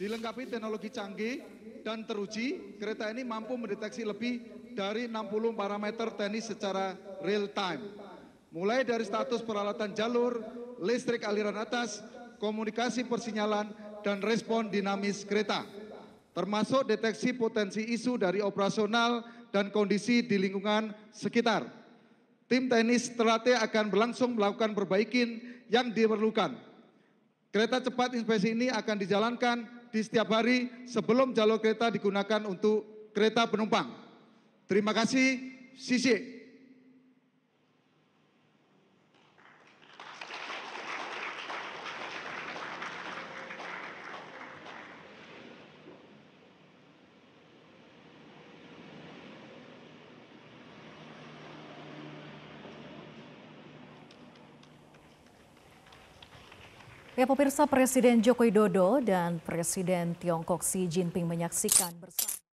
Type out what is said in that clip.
Dilengkapi teknologi canggih dan teruji, kereta ini mampu mendeteksi lebih dari 60 parameter teknis secara real time. Mulai dari status peralatan jalur, listrik aliran atas, komunikasi persinyalan, dan respon dinamis kereta. Termasuk deteksi potensi isu dari operasional dan kondisi di lingkungan sekitar. Tim teknis terlatih akan berlangsung melakukan perbaikin yang diperlukan. Kereta cepat inspeksi ini akan dijalankan di setiap hari sebelum jalur kereta digunakan untuk kereta penumpang. Terima kasih, Sisi. Ya pemirsa Presiden Joko Widodo dan Presiden Tiongkok Xi Jinping menyaksikan bersama.